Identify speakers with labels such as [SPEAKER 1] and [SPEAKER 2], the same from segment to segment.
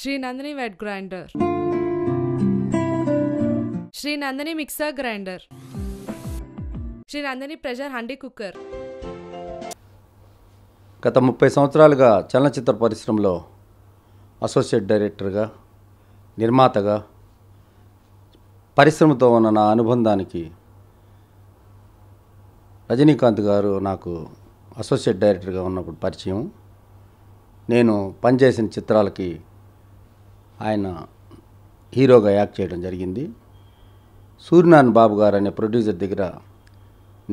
[SPEAKER 1] Shri Nandini wet grinder Shri Nandini mixer grinder Shri Nandini pressure handi cooker గత ముప్పై సంవత్సరాలుగా చలనచిత్ర పరిశ్రమలో అసోసియేట్ డైరెక్టర్గా నిర్మాతగా పరిశ్రమతో ఉన్న నా అనుబంధానికి రజనీకాంత్ గారు నాకు అసోసియేట్ డైరెక్టర్గా ఉన్నప్పుడు పరిచయం నేను పనిచేసిన చిత్రాలకి ఆయన హీరోగా యాక్ట్ చేయడం జరిగింది సూర్యనారాయణ బాబు గారు అనే ప్రొడ్యూసర్ దగ్గర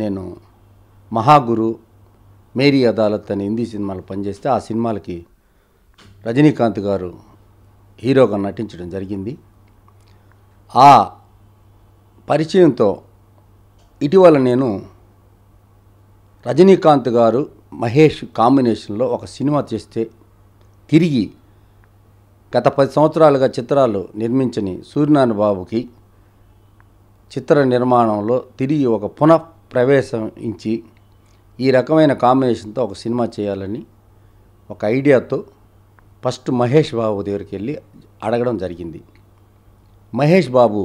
[SPEAKER 1] నేను మహాగురు మేరీ అదాలత్ అనే హిందీ సినిమాలు పనిచేస్తే ఆ సినిమాలకి రజనీకాంత్ గారు హీరోగా నటించడం జరిగింది ఆ పరిచయంతో ఇటీవల నేను రజనీకాంత్ గారు మహేష్ కాంబినేషన్లో ఒక సినిమా చేస్తే తిరిగి గత పది సంవత్సరాలుగా చిత్రాలు నిర్మించని సూర్యనారాయణ బాబుకి చిత్ర నిర్మాణంలో తిరిగి ఒక పునః ప్రవేశం ఇచ్చి ఈ రకమైన కాంబినేషన్తో ఒక సినిమా చేయాలని ఒక ఐడియాతో ఫస్ట్ మహేష్ బాబు దగ్గరికి వెళ్ళి అడగడం జరిగింది మహేష్ బాబు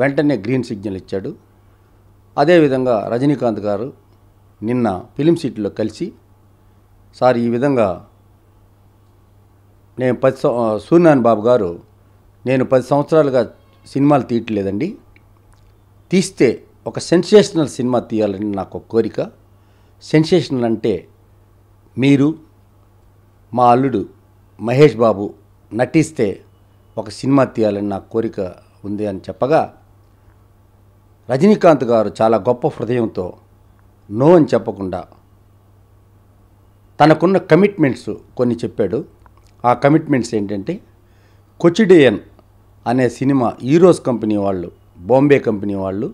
[SPEAKER 1] వెంటనే గ్రీన్ సిగ్నల్ ఇచ్చాడు అదేవిధంగా రజనీకాంత్ గారు నిన్న ఫిలిం సిటీలో కలిసి సార్ ఈ విధంగా నేను పది సూర్యనారాయణ బాబు గారు నేను పది సంవత్సరాలుగా సినిమాలు తీయట్లేదండి తీస్తే ఒక సెన్సేషనల్ సినిమా తీయాలని నాకు కోరిక సెన్సేషనల్ అంటే మీరు మా అల్లుడు మహేష్ బాబు నటిస్తే ఒక సినిమా తీయాలని నా కోరిక ఉంది అని చెప్పగా రజనీకాంత్ గారు చాలా గొప్ప హృదయంతో నో అని చెప్పకుండా తనకున్న కమిట్మెంట్స్ కొన్ని చెప్పాడు ఆ కమిట్మెంట్స్ ఏంటంటే కొచిడేయన్ అనే సినిమా ఈరోస్ కంపెనీ వాళ్ళు బాంబే కంపెనీ వాళ్ళు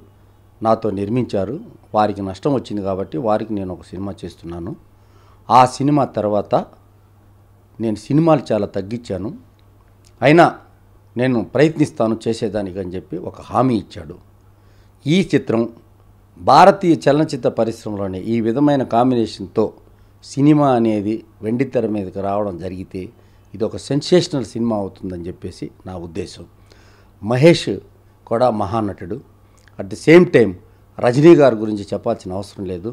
[SPEAKER 1] నాతో నిర్మించారు వారికి నష్టం వచ్చింది కాబట్టి వారికి నేను ఒక సినిమా చేస్తున్నాను ఆ సినిమా తర్వాత నేను సినిమాలు చాలా తగ్గించాను అయినా నేను ప్రయత్నిస్తాను చేసేదానికి అని చెప్పి ఒక హామీ ఇచ్చాడు ఈ చిత్రం భారతీయ చలనచిత్ర పరిశ్రమలోనే ఈ విధమైన కాంబినేషన్తో సినిమా అనేది వెండితెర మీదకి రావడం జరిగితే ఇది ఒక సెన్సేషనల్ సినిమా అవుతుందని చెప్పేసి నా ఉద్దేశం మహేష్ కూడా మహానటుడు at the same time Rajini గారి గురించి చెప్పాల్సిన అవసరం లేదు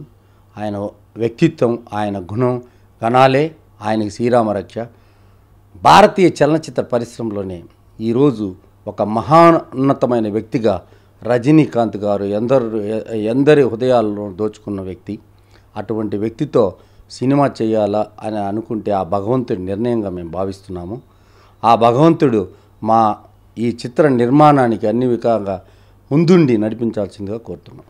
[SPEAKER 1] ఆయన వ్యక్తిత్వం ఆయన గుణం గణాలే ఆయనకి శ్రీరామరక్ష భారతీయ చలనచిత్ర పరిశ్రమలోనే ఈరోజు ఒక మహాన్నతమైన వ్యక్తిగా రజనీకాంత్ గారు ఎందరు ఎందరి హృదయాల్లో దోచుకున్న వ్యక్తి అటువంటి వ్యక్తితో సినిమా చేయాలా అని అనుకుంటే ఆ భగవంతుడి నిర్ణయంగా మేము భావిస్తున్నాము ఆ భగవంతుడు మా ఈ చిత్ర నిర్మాణానికి అన్ని విధంగా ముందుండి నడిపించాల్సిందిగా కోరుతున్నాం